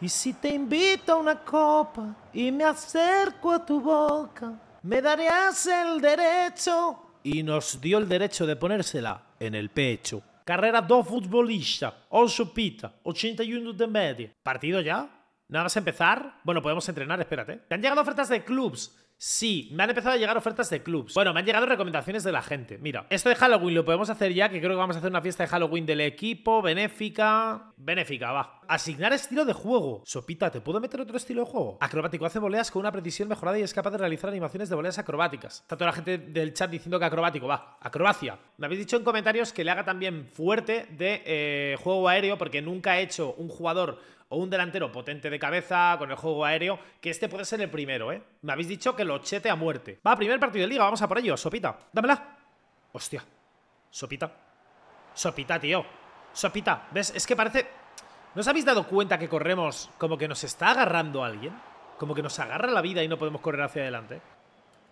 Y si te invito a una copa y me acerco a tu boca, me darías el derecho. Y nos dio el derecho de ponérsela en el pecho. Carrera do futbolista, on Pita, 81 de media. ¿Partido ya? ¿Nada más empezar? Bueno, podemos entrenar, espérate. ¿Te han llegado ofertas de clubs? Sí, me han empezado a llegar ofertas de clubs. Bueno, me han llegado recomendaciones de la gente. Mira, esto de Halloween lo podemos hacer ya, que creo que vamos a hacer una fiesta de Halloween del equipo, benéfica. Benéfica, va. Asignar estilo de juego. Sopita, ¿te puedo meter otro estilo de juego? Acrobático hace voleas con una precisión mejorada y es capaz de realizar animaciones de voleas acrobáticas. Está toda la gente del chat diciendo que acrobático, va. Acrobacia. Me habéis dicho en comentarios que le haga también fuerte de eh, juego aéreo porque nunca he hecho un jugador o un delantero potente de cabeza con el juego aéreo, que este puede ser el primero, ¿eh? Me habéis dicho que lo chete a muerte. Va, primer partido de liga, vamos a por ello. Sopita, dámela. Hostia. Sopita. Sopita, tío. Sopita. ¿Ves? Es que parece... ¿No os habéis dado cuenta que corremos como que nos está agarrando alguien? Como que nos agarra la vida y no podemos correr hacia adelante.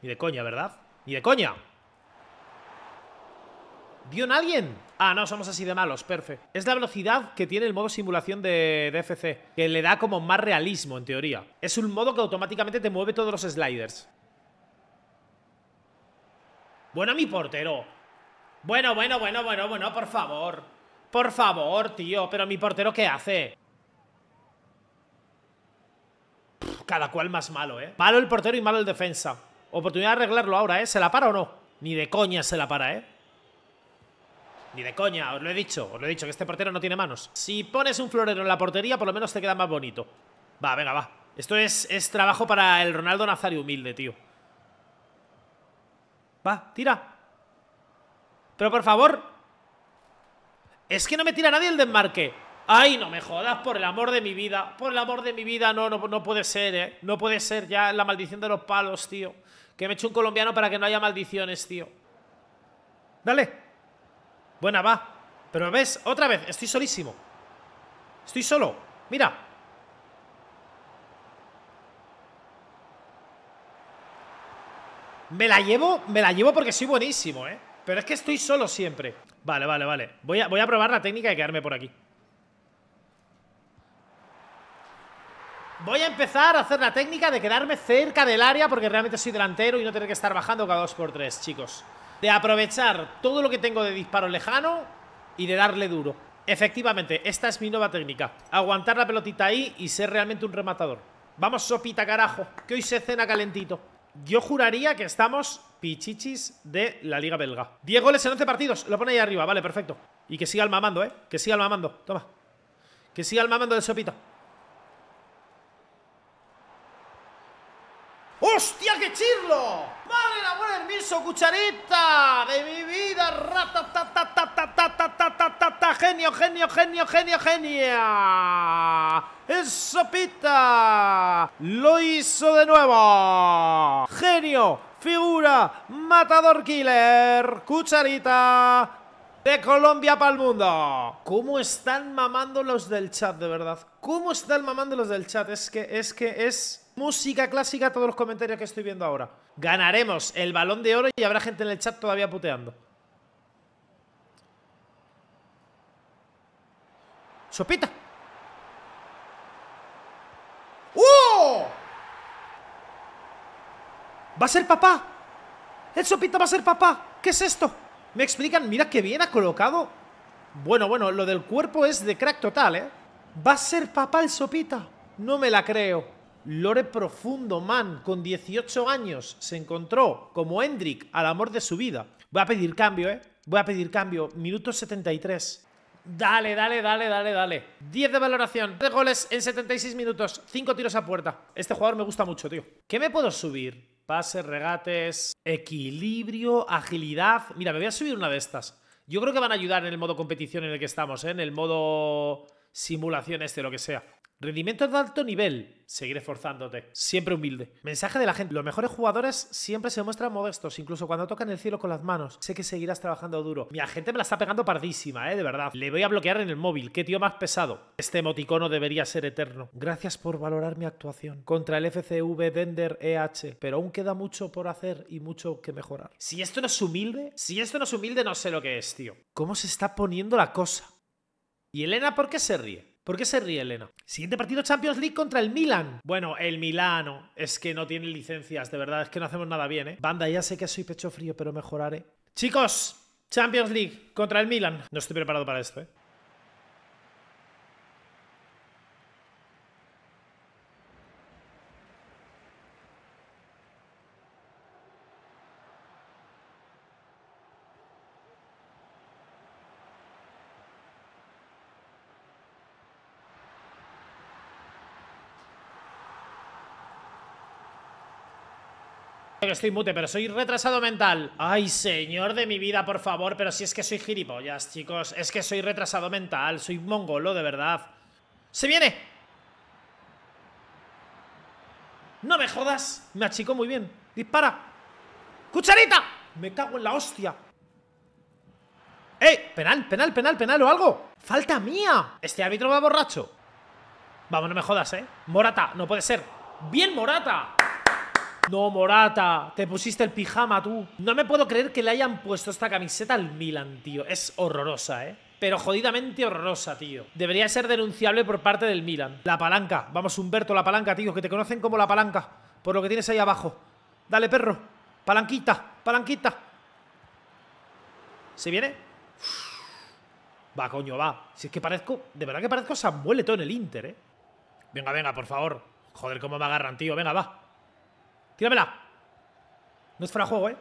Ni de coña, ¿verdad? Ni de coña. ¿Dio alguien? Ah, no, somos así de malos, perfecto. Es la velocidad que tiene el modo simulación de DFC, que le da como más realismo, en teoría. Es un modo que automáticamente te mueve todos los sliders. Bueno, mi portero. Bueno, bueno, bueno, bueno, bueno, por favor. Por favor, tío. Pero mi portero, ¿qué hace? cada cual más malo, ¿eh? Malo el portero y malo el defensa. Oportunidad de arreglarlo ahora, ¿eh? ¿Se la para o no? Ni de coña se la para, ¿eh? Ni de coña, os lo he dicho, os lo he dicho, que este portero no tiene manos. Si pones un florero en la portería, por lo menos te queda más bonito. Va, venga, va. Esto es, es trabajo para el Ronaldo Nazario humilde, tío. Va, tira. Pero por favor, es que no me tira nadie el desmarque. Ay, no me jodas, por el amor de mi vida. Por el amor de mi vida, no, no, no puede ser, ¿eh? No puede ser ya la maldición de los palos, tío. Que me eche un colombiano para que no haya maldiciones, tío. Dale. Buena, va. Pero ves, otra vez, estoy solísimo. Estoy solo. Mira. Me la llevo, me la llevo porque soy buenísimo, ¿eh? Pero es que estoy solo siempre. Vale, vale, vale. Voy a, voy a probar la técnica de quedarme por aquí. Voy a empezar a hacer la técnica de quedarme cerca del área porque realmente soy delantero y no tener que estar bajando cada 2 por 3 chicos. De aprovechar todo lo que tengo de disparo lejano y de darle duro. Efectivamente, esta es mi nueva técnica. Aguantar la pelotita ahí y ser realmente un rematador. Vamos, sopita, carajo, que hoy se cena calentito. Yo juraría que estamos pichichis de la Liga Belga. 10 goles en 11 partidos. Lo pone ahí arriba. Vale, perfecto. Y que siga el mamando, ¿eh? Que siga el mamando. Toma. Que siga el mamando de Sopita. ¡Hostia, qué chirlo! ¡Madre la buena hermiso, cucharita! ¡De mi vida! ¡Rata, ta, ta, ta, ta, ta, ta, ta, ta, ta, ta! genio genio, genio, genio, genia! ¡Es Sopita! ¡Lo hizo de nuevo! ¡Genio! figura, matador killer, cucharita, de Colombia para el mundo. ¿Cómo están mamando los del chat, de verdad? ¿Cómo están mamando los del chat? Es que es que es música clásica todos los comentarios que estoy viendo ahora. Ganaremos el balón de oro y habrá gente en el chat todavía puteando. Sopita. ¡Va a ser papá! ¡El Sopita va a ser papá! ¿Qué es esto? Me explican, mira qué bien ha colocado. Bueno, bueno, lo del cuerpo es de crack total, ¿eh? ¡Va a ser papá el Sopita! No me la creo. Lore profundo, man, con 18 años, se encontró como Hendrik al amor de su vida. Voy a pedir cambio, ¿eh? Voy a pedir cambio. Minuto 73. Dale, dale, dale, dale, dale. 10 de valoración, 3 goles en 76 minutos, 5 tiros a puerta. Este jugador me gusta mucho, tío. ¿Qué me puedo subir? Pases, regates, equilibrio, agilidad. Mira, me voy a subir una de estas. Yo creo que van a ayudar en el modo competición en el que estamos, ¿eh? en el modo simulación este, lo que sea. Rendimientos de alto nivel. Seguir esforzándote. Siempre humilde. Mensaje de la gente. Los mejores jugadores siempre se muestran modestos, incluso cuando tocan el cielo con las manos. Sé que seguirás trabajando duro. Mi agente me la está pegando pardísima, eh, de verdad. Le voy a bloquear en el móvil. Qué tío más pesado. Este emoticono debería ser eterno. Gracias por valorar mi actuación contra el FCV Dender EH, pero aún queda mucho por hacer y mucho que mejorar. Si esto no es humilde, si esto no es humilde, no sé lo que es, tío. ¿Cómo se está poniendo la cosa? ¿Y Elena por qué se ríe? ¿Por qué se ríe Elena? Siguiente partido Champions League contra el Milan. Bueno, el Milano es que no tiene licencias, de verdad, es que no hacemos nada bien, ¿eh? Banda, ya sé que soy pecho frío, pero mejoraré. Chicos, Champions League contra el Milan. No estoy preparado para esto, ¿eh? que estoy mute, pero soy retrasado mental. Ay, señor de mi vida, por favor, pero si es que soy gilipollas, chicos. Es que soy retrasado mental, soy mongolo, de verdad. ¡Se viene! ¡No me jodas! Me achicó muy bien. ¡Dispara! ¡Cucharita! Me cago en la hostia. ¡Eh! ¡Penal, penal, penal, penal o algo! ¡Falta mía! Este árbitro va borracho. Vamos, no me jodas, ¿eh? Morata, no puede ser. ¡Bien, Morata! No, Morata, te pusiste el pijama tú. No me puedo creer que le hayan puesto esta camiseta al Milan, tío. Es horrorosa, ¿eh? Pero jodidamente horrorosa, tío. Debería ser denunciable por parte del Milan. La palanca. Vamos, Humberto, la palanca, tío. Que te conocen como la palanca. Por lo que tienes ahí abajo. Dale, perro. Palanquita, palanquita. ¿Se viene? Va, coño, va. Si es que parezco... De verdad que parezco Samuel todo en el Inter, ¿eh? Venga, venga, por favor. Joder, cómo me agarran, tío. Venga, va. Tíramela. No es fuera juego, ¿eh?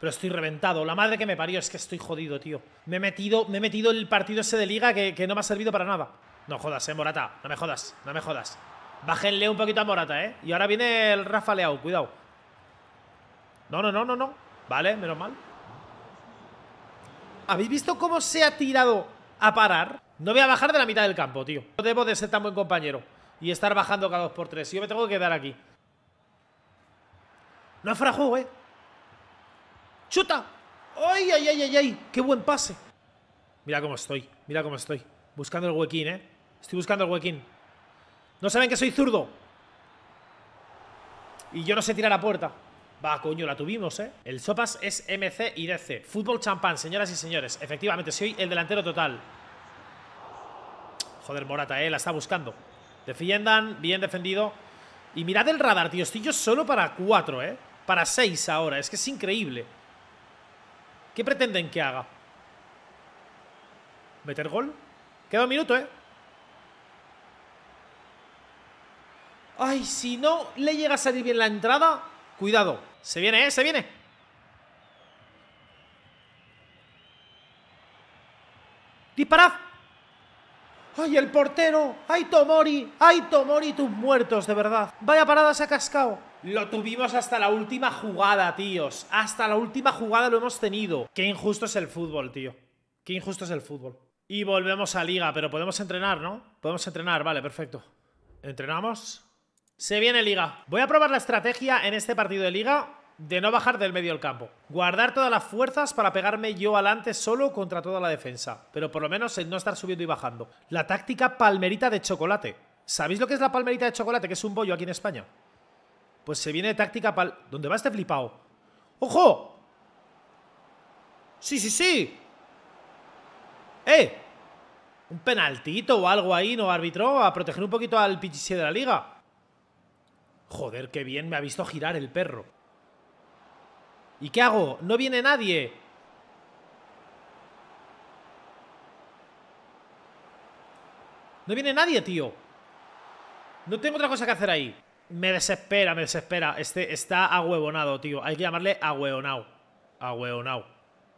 Pero estoy reventado. La madre que me parió es que estoy jodido, tío. Me he metido, me he metido el partido ese de liga que, que no me ha servido para nada. No jodas, eh, Morata. No me jodas, no me jodas. Bájenle un poquito a Morata, eh. Y ahora viene el Rafa cuidado. No, no, no, no, no. Vale, menos mal. ¿Habéis visto cómo se ha tirado a parar? No voy a bajar de la mitad del campo, tío. No debo de ser tan buen compañero y estar bajando cada dos por tres. Yo me tengo que quedar aquí. ¡No juego, ¿eh? ¡Chuta! ¡Ay, ay, ay, ay, ay! ¡Qué buen pase! Mira cómo estoy, mira cómo estoy. Buscando el huequín, ¿eh? Estoy buscando el huequín. No saben que soy zurdo. Y yo no sé tirar a puerta. Va, coño, la tuvimos, ¿eh? El Sopas es MC y DC. Fútbol champán, señoras y señores. Efectivamente, soy el delantero total. Joder, Morata, ¿eh? La está buscando. Defiendan, bien defendido. Y mirad el radar, tío. Estoy yo solo para cuatro, ¿eh? para 6 ahora. Es que es increíble. ¿Qué pretenden que haga? ¿Meter gol? Queda un minuto, ¿eh? Ay, si no le llega a salir bien la entrada, cuidado. Se viene, ¿eh? Se viene. ¡Disparad! ¡Ay, el portero! ¡Ay, Tomori! ¡Ay, Tomori, tus muertos, de verdad! ¡Vaya parada se ha cascado! Lo tuvimos hasta la última jugada, tíos. Hasta la última jugada lo hemos tenido. Qué injusto es el fútbol, tío. Qué injusto es el fútbol. Y volvemos a liga, pero podemos entrenar, ¿no? Podemos entrenar, vale, perfecto. Entrenamos. Se viene liga. Voy a probar la estrategia en este partido de liga de no bajar del medio del campo. Guardar todas las fuerzas para pegarme yo adelante solo contra toda la defensa. Pero por lo menos no estar subiendo y bajando. La táctica palmerita de chocolate. ¿Sabéis lo que es la palmerita de chocolate? Que es un bollo aquí en España. Pues se viene táctica para... ¿Dónde va este flipado? ¡Ojo! ¡Sí, sí, sí! ¡Eh! Un penaltito o algo ahí, ¿no, árbitro? A proteger un poquito al pichiche de la liga. Joder, qué bien me ha visto girar el perro. ¿Y qué hago? No viene nadie. No viene nadie, tío. No tengo otra cosa que hacer ahí. Me desespera, me desespera. Este está ahuevonado, tío. Hay que llamarle ahuevonado Ahuevonado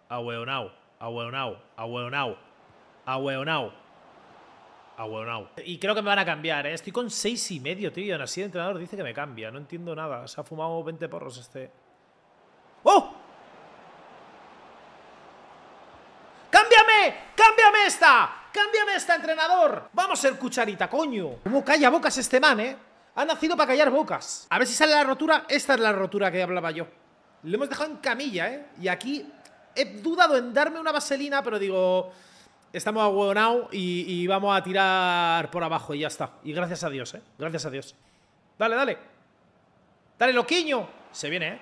Ahuevonado Ahuevonado Ahuevonado Ahuevonado Ahuevonado Y creo que me van a cambiar, ¿eh? Estoy con seis y medio, tío. Así el entrenador dice que me cambia. No entiendo nada. Se ha fumado 20 porros este. ¡Oh! ¡Cámbiame! ¡Cámbiame esta! ¡Cámbiame esta, entrenador! ¡Vamos a ser cucharita, coño! ¿Cómo calla bocas este man, eh? Ha nacido para callar bocas. A ver si sale la rotura. Esta es la rotura que hablaba yo. Lo hemos dejado en camilla, ¿eh? Y aquí he dudado en darme una vaselina, pero digo... Estamos agüeonados y, y vamos a tirar por abajo y ya está. Y gracias a Dios, ¿eh? Gracias a Dios. Dale, dale. Dale, loquiño. Se viene, ¿eh?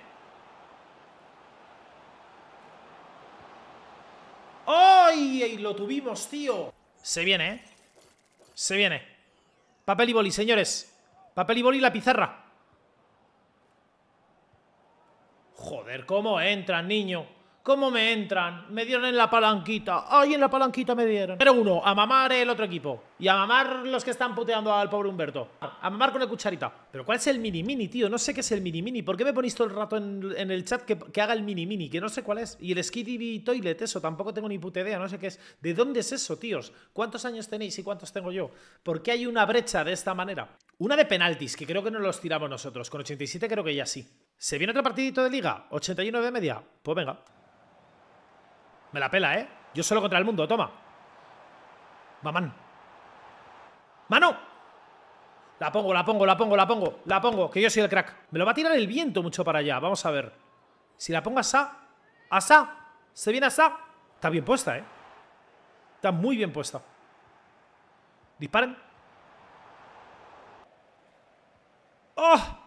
¡Ay! Lo tuvimos, tío. Se viene, ¿eh? Se viene. Papel y boli, señores. Papel y boli la pizarra. Joder, cómo entran, niño. ¿Cómo me entran? Me dieron en la palanquita. ¡Ay, en la palanquita me dieron! Pero uno, a mamar el otro equipo. Y a mamar los que están puteando al pobre Humberto. A mamar con la cucharita. Pero ¿cuál es el mini-mini, tío? No sé qué es el mini-mini. ¿Por qué me ponéis todo el rato en, el chat que, haga el mini-mini? Que no sé cuál es. Y el Skiddy Toilet, eso, tampoco tengo ni puta idea. No sé qué es. ¿De dónde es eso, tíos? ¿Cuántos años tenéis y cuántos tengo yo? ¿Por qué hay una brecha de esta manera? Una de penaltis, que creo que no los tiramos nosotros. Con 87 creo que ya sí. ¿Se viene otro partidito de liga? ¿81 de media? Pues venga. Me la pela, ¿eh? Yo solo contra el mundo, toma. Mamán. ¡Mano! La pongo, la pongo, la pongo, la pongo, la pongo, que yo soy el crack. Me lo va a tirar el viento mucho para allá, vamos a ver. Si la pongo a Sa, se viene a Sa. Está bien puesta, ¿eh? Está muy bien puesta. Disparen. ¡Oh!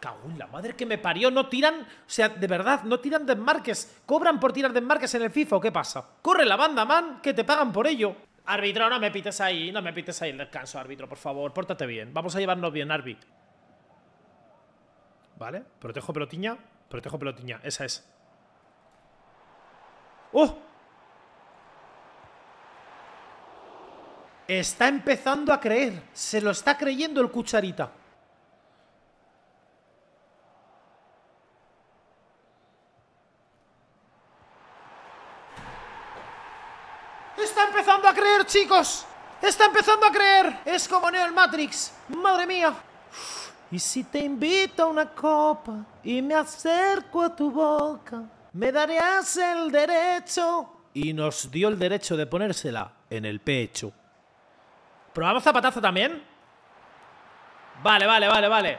Cago la madre que me parió. No tiran, o sea, de verdad, no tiran desmarques. ¿Cobran por tirar desmarques en el FIFA o qué pasa? Corre la banda, man, que te pagan por ello. Árbitro, no me pites ahí, no me pites ahí el descanso, árbitro, por favor, pórtate bien. Vamos a llevarnos bien, árbitro. ¿Vale? Protejo pelotiña, protejo pelotiña, esa es. ¡Oh! Está empezando a creer, se lo está creyendo el cucharita. chicos. Está empezando a creer. Es como Neo el Matrix. Madre mía. Y si te invito a una copa y me acerco a tu boca, me darías el derecho. Y nos dio el derecho de ponérsela en el pecho. ¿Probamos zapatazo también? Vale, vale, vale, vale.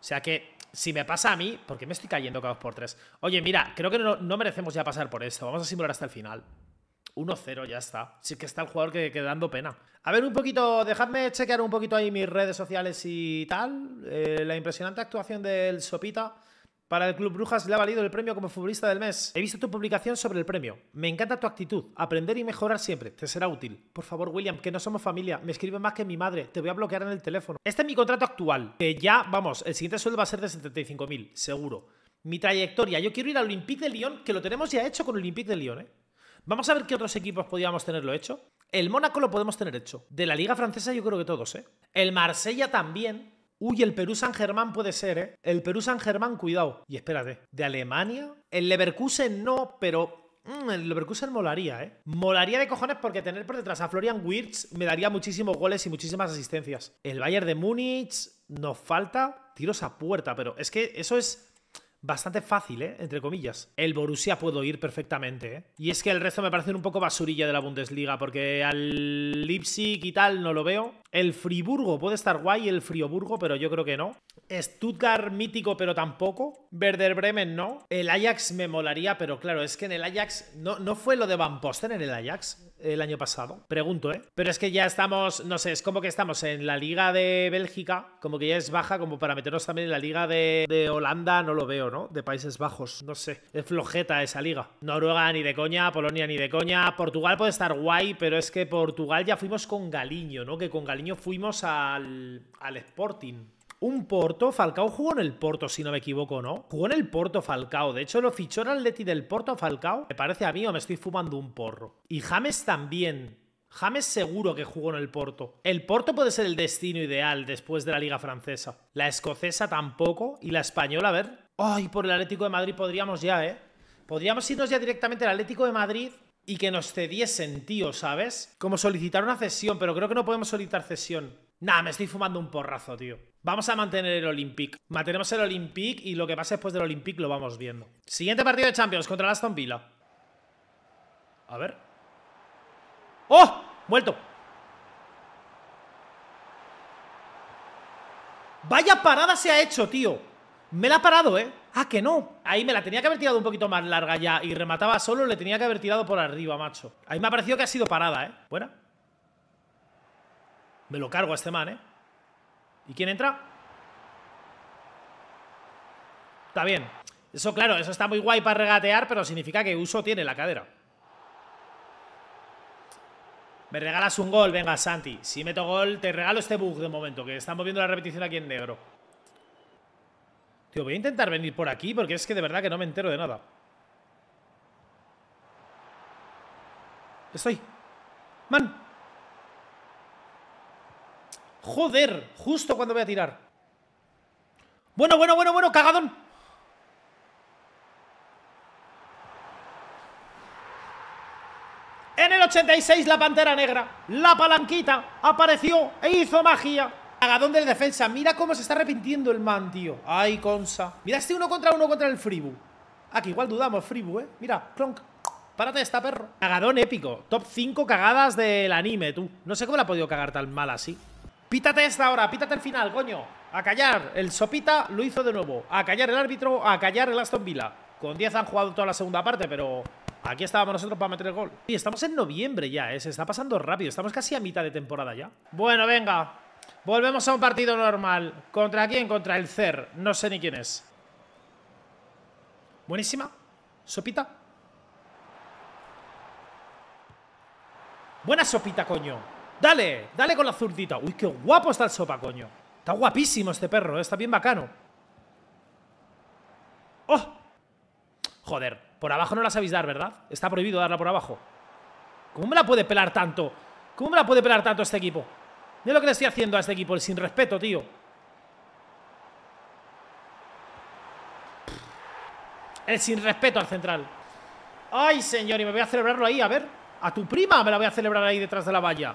O sea que, si me pasa a mí, ¿por qué me estoy cayendo cada dos por tres? Oye, mira, creo que no, no merecemos ya pasar por esto. Vamos a simular hasta el final. 1-0, ya está. Sí que está el jugador que, quedando dando pena. A ver, un poquito, dejadme chequear un poquito ahí mis redes sociales y tal. Eh, la impresionante actuación del Sopita para el Club Brujas le ha valido el premio como futbolista del mes. He visto tu publicación sobre el premio. Me encanta tu actitud. Aprender y mejorar siempre. Te será útil. Por favor, William, que no somos familia. Me escribe más que mi madre. Te voy a bloquear en el teléfono. Este es mi contrato actual. Que ya, vamos, el siguiente sueldo va a ser de 75.000, seguro. Mi trayectoria. Yo quiero ir al Olympique de Lyon, que lo tenemos ya hecho con el Olympique de Lyon, ¿eh? Vamos a ver qué otros equipos podíamos tenerlo hecho. El Mónaco lo podemos tener hecho. De la Liga Francesa yo creo que todos, ¿eh? El Marsella también. Uy, el Perú San Germán puede ser, ¿eh? El Perú San Germán, cuidado. Y espérate, ¿de Alemania? El Leverkusen no, pero mm, el Leverkusen molaría, ¿eh? Molaría de cojones porque tener por detrás a Florian Wirtz me daría muchísimos goles y muchísimas asistencias. El Bayern de Múnich nos falta tiros a puerta, pero es que eso es bastante fácil, ¿eh? entre comillas. El Borussia puedo ir perfectamente. ¿eh? Y es que el resto me parece un poco basurilla de la Bundesliga, porque al Leipzig y tal no lo veo. El Friburgo puede estar guay, el Friburgo, pero yo creo que no. Stuttgart mítico, pero tampoco. Werder Bremen no. El Ajax me molaría, pero claro, es que en el Ajax no, no fue lo de Van Posten en el Ajax el año pasado. Pregunto, ¿eh? Pero es que ya estamos, no sé, es como que estamos en la liga de Bélgica, como que ya es baja, como para meternos también en la liga de, de Holanda, no lo veo, ¿no? De Países Bajos, no sé. Es flojeta esa liga. Noruega ni de coña, Polonia ni de coña. Portugal puede estar guay, pero es que Portugal ya fuimos con Galiño, ¿no? Que con Galiño fuimos al, al Sporting un Porto. Falcao jugó en el Porto, si no me equivoco, ¿no? Jugó en el Porto Falcao. De hecho, lo fichó el Atleti del Porto Falcao. Me parece a mí o me estoy fumando un porro. Y James también. James seguro que jugó en el Porto. El Porto puede ser el destino ideal después de la Liga Francesa. La escocesa tampoco. Y la española, a ver. Ay, por el Atlético de Madrid podríamos ya, ¿eh? Podríamos irnos ya directamente al Atlético de Madrid y que nos cediesen, tío, ¿sabes? Como solicitar una cesión, pero creo que no podemos solicitar cesión. Nah, me estoy fumando un porrazo, tío. Vamos a mantener el Olympic. Mantenemos el Olympic y lo que pase después del Olympic lo vamos viendo. Siguiente partido de Champions contra el Aston Villa. A ver. ¡Oh! Muerto. Vaya parada se ha hecho, tío. Me la ha parado, ¿eh? Ah, que no. Ahí me la tenía que haber tirado un poquito más larga ya y remataba solo, le tenía que haber tirado por arriba, macho. Ahí me ha parecido que ha sido parada, ¿eh? Buena. Me lo cargo a este man, ¿eh? ¿Y quién entra? Está bien. Eso, claro, eso está muy guay para regatear, pero significa que uso tiene la cadera. Me regalas un gol, venga, Santi. Si meto gol, te regalo este bug de momento, que estamos viendo la repetición aquí en negro. Tío, voy a intentar venir por aquí, porque es que de verdad que no me entero de nada. Estoy. ¡Man! Joder, justo cuando voy a tirar Bueno, bueno, bueno, bueno, cagadón En el 86 la Pantera Negra, la palanquita, apareció e hizo magia. Cagadón del defensa, mira cómo se está arrepintiendo el man, tío. Ay, consa. Mira este uno contra uno contra el Fribu. Aquí igual dudamos, Fribu, eh. Mira, clonk. Párate esta, perro. Cagadón épico. Top 5 cagadas del anime, tú. No sé cómo la ha podido cagar tan mal así. Pítate esta ahora, pítate el final, coño. A callar. El Sopita lo hizo de nuevo. A callar el árbitro, a callar el Aston Villa. Con 10 han jugado toda la segunda parte, pero aquí estábamos nosotros para meter el gol. Y estamos en noviembre ya, ¿eh? se está pasando rápido. Estamos casi a mitad de temporada ya. Bueno, venga. Volvemos a un partido normal. ¿Contra quién? Contra el CER. No sé ni quién es. Buenísima. Sopita. Buena sopita, coño. Dale, dale con la zurdita. Uy, qué guapo está el sopa, coño. Está guapísimo este perro, eh, está bien bacano. ¡Oh! Joder, por abajo no la sabéis dar, ¿verdad? Está prohibido darla por abajo. ¿Cómo me la puede pelar tanto? ¿Cómo me la puede pelar tanto este equipo? Mira lo que le estoy haciendo a este equipo, el sin respeto, tío. El sin respeto al central. ¡Ay, señor! Y me voy a celebrarlo ahí, a ver. A tu prima me la voy a celebrar ahí detrás de la valla.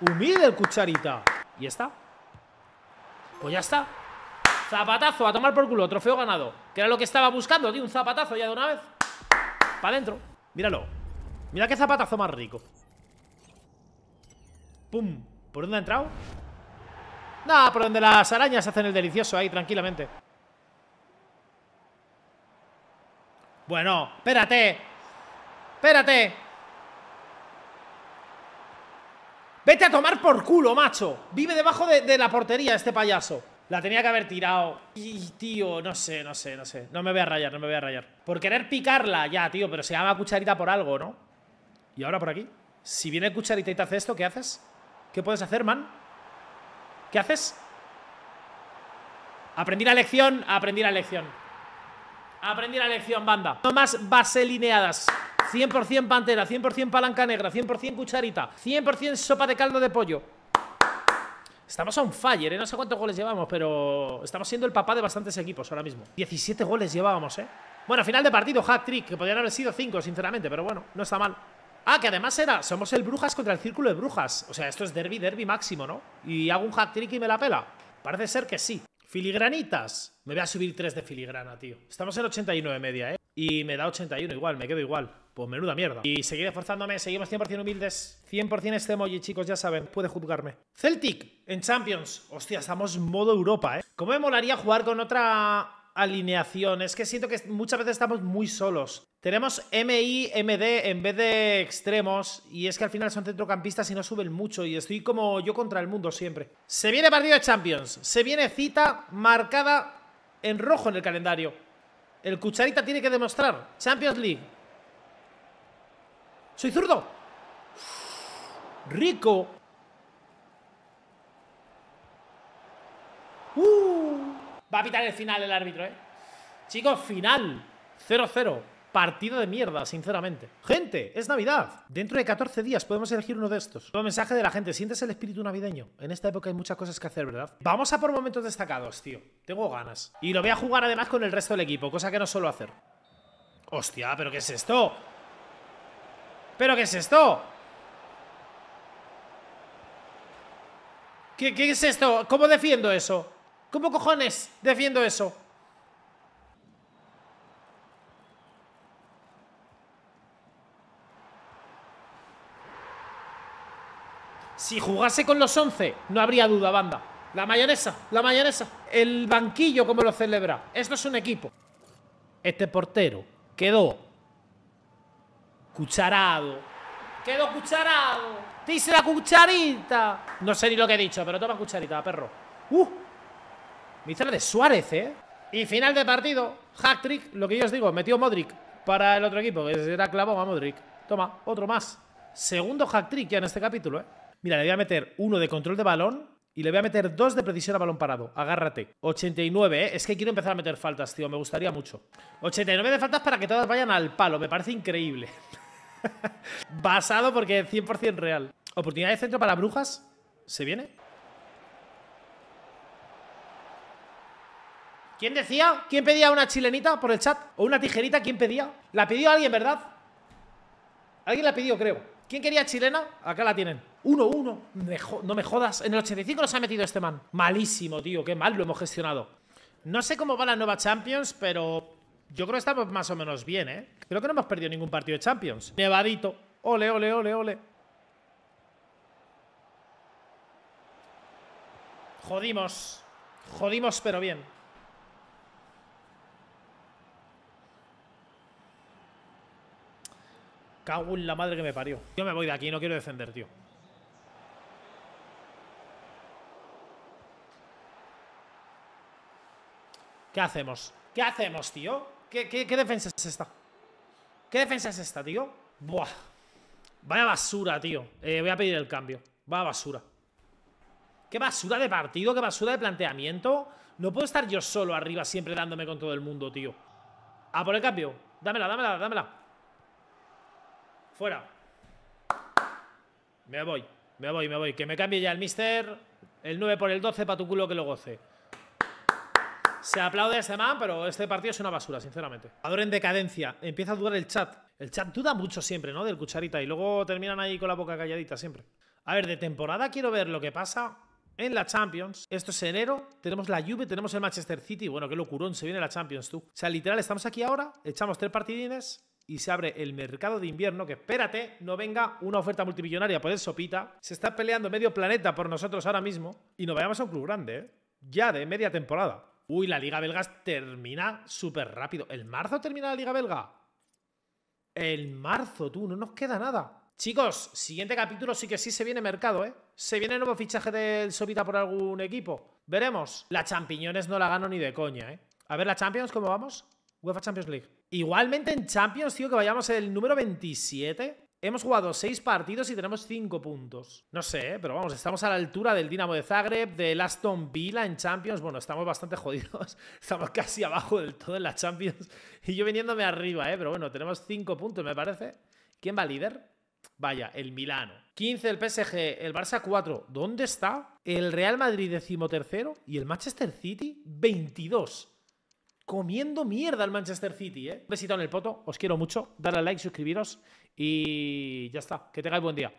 Humilde el Cucharita. Y está. Pues ya está. Zapatazo a tomar por culo, trofeo ganado. Que era lo que estaba buscando, tío. Un zapatazo ya de una vez. Para adentro. Míralo. Mira qué zapatazo más rico. Pum. ¿Por dónde ha entrado? Nada, por donde las arañas hacen el delicioso ahí, tranquilamente. Bueno, espérate. Espérate. Vete a tomar por culo, macho. Vive debajo de, la portería este payaso. La tenía que haber tirado. Y, tío, no sé, no sé, no sé. No me voy a rayar, no me voy a rayar. Por querer picarla, ya, tío, pero se llama cucharita por algo, ¿no? Y ahora por aquí. Si viene cucharita y te hace esto, ¿qué haces? ¿Qué puedes hacer, man? ¿Qué haces? Aprendí la lección, aprendí la lección. Aprendí la lección, banda. No más baselineadas. 100% pantera, 100% palanca negra, 100% cucharita, 100% sopa de caldo de pollo. Estamos a un faller, ¿eh? no sé cuántos goles llevamos, pero estamos siendo el papá de bastantes equipos ahora mismo. 17 goles llevábamos, ¿eh? Bueno, final de partido, hat trick, que podrían haber sido 5, sinceramente, pero bueno, no está mal. Ah, que además era, somos el Brujas contra el Círculo de Brujas. O sea, esto es derby, derby máximo, ¿no? Y hago un hat trick y me la pela. Parece ser que sí. Filigranitas. Me voy a subir 3 de filigrana, tío. Estamos en 89 media, ¿eh? Y me da 81 igual, me quedo igual. Pues menuda mierda. Y seguiré esforzándome, seguimos 100% humildes. 100% este emoji, chicos, ya saben, puede juzgarme. Celtic en Champions. Hostia, estamos modo Europa, ¿eh? ¿Cómo me molaría jugar con otra alineación. Es que siento que muchas veces estamos muy solos. Tenemos MI, MD en vez de extremos. Y es que al final son centrocampistas y no suben mucho. Y estoy como yo contra el mundo siempre. Se viene partido de Champions. Se viene cita marcada en rojo en el calendario. El Cucharita tiene que demostrar. Champions League. Soy zurdo. Rico. Uh. Va a pitar el final el árbitro, ¿eh? Chicos, final. 0-0. Partido de mierda, sinceramente. Gente, es Navidad. Dentro de 14 días podemos elegir uno de estos. Un mensaje de la gente. Sientes el espíritu navideño. En esta época hay muchas cosas que hacer, ¿verdad? Vamos a por momentos destacados, tío. Tengo ganas. Y lo voy a jugar además con el resto del equipo, cosa que no suelo hacer. Hostia, ¿pero qué es esto? ¿Pero qué es esto? ¿Qué, qué es esto? ¿Cómo defiendo eso? ¿Cómo cojones defiendo eso? Si jugase con los 11, no habría duda, banda. La mayonesa, la mayonesa. El banquillo, como lo celebra. Esto es un equipo. Este portero quedó cucharado. Quedó cucharado. ¡Dice la cucharita. No sé ni lo que he dicho, pero toma cucharita, perro. ¡Uh! Me de Suárez, ¿eh? Y final de partido. Hack trick, lo que yo os digo. Metió Modric para el otro equipo. Que será clavo a Modric. Toma, otro más. Segundo hack trick ya en este capítulo, ¿eh? Mira, le voy a meter uno de control de balón y le voy a meter dos de precisión a balón parado. Agárrate. 89, ¿eh? Es que quiero empezar a meter faltas, tío. Me gustaría mucho. 89 de faltas para que todas vayan al palo. Me parece increíble. Basado porque 100% real. Oportunidad de centro para Brujas. ¿Se viene? ¿Quién decía? ¿Quién pedía una chilenita por el chat? ¿O una tijerita? ¿Quién pedía? La pidió alguien, ¿verdad? Alguien la pidió, creo. ¿Quién quería chilena? Acá la tienen. 1-1. no me jodas. En el 85 nos ha metido este man. Malísimo, tío. Qué mal lo hemos gestionado. No sé cómo va la nueva Champions, pero yo creo que estamos más o menos bien, ¿eh? Creo que no hemos perdido ningún partido de Champions. Nevadito. Ole, ole, ole, ole. Jodimos. Jodimos, pero bien. cago en la madre que me parió. Yo me voy de aquí, no quiero defender, tío. ¿Qué hacemos? ¿Qué hacemos, tío? ¿Qué, defensa es esta? ¿Qué defensa es esta, tío? Buah. Vaya basura, tío. Eh, voy a pedir el cambio. Vaya basura. Qué basura de partido, qué basura de planteamiento. No puedo estar yo solo arriba siempre dándome con todo el mundo, tío. A por el cambio. Dámela, dámela, dámela fuera. Me voy, me voy, me voy. Que me cambie ya el mister. El 9 por el 12 para tu culo que lo goce. Se aplaude a este man, pero este partido es una basura, sinceramente. Jugador en decadencia. Empieza a dudar el chat. El chat duda mucho siempre, ¿no? Del cucharita. Y luego terminan ahí con la boca calladita siempre. A ver, de temporada quiero ver lo que pasa en la Champions. Esto es enero, tenemos la Juve, tenemos el Manchester City. Bueno, qué locurón, se viene la Champions, tú. O sea, literal, estamos aquí ahora, echamos tres partidines, y se abre el mercado de invierno, que espérate, no venga una oferta multimillonaria por el Sopita. Se está peleando medio planeta por nosotros ahora mismo y nos vayamos a un club grande, ¿eh? Ya de media temporada. Uy, la Liga Belga termina súper rápido. ¿El marzo termina la Liga Belga? El marzo, tú, no nos queda nada. Chicos, siguiente capítulo sí que sí se viene mercado, ¿eh? Se viene el nuevo fichaje del Sopita por algún equipo. Veremos. La Champiñones no la gano ni de coña, ¿eh? A ver, la Champions, ¿cómo vamos? UEFA Champions League. Igualmente en Champions, tío, que vayamos el número 27. Hemos jugado 6 partidos y tenemos 5 puntos. No sé, ¿eh? pero vamos, estamos a la altura del Dinamo de Zagreb, del Aston Villa en Champions. Bueno, estamos bastante jodidos. Estamos casi abajo del todo en la Champions. Y yo viniéndome arriba, ¿eh? Pero bueno, tenemos 5 puntos, me parece. ¿Quién va líder? Vaya, el Milano. 15 el PSG, el Barça 4. ¿Dónde está? El Real Madrid decimotercero y el Manchester City 22 comiendo mierda al Manchester City, ¿eh? Un besito en el poto, os quiero mucho, Dadle a like, suscribiros y ya está, que tengáis buen día.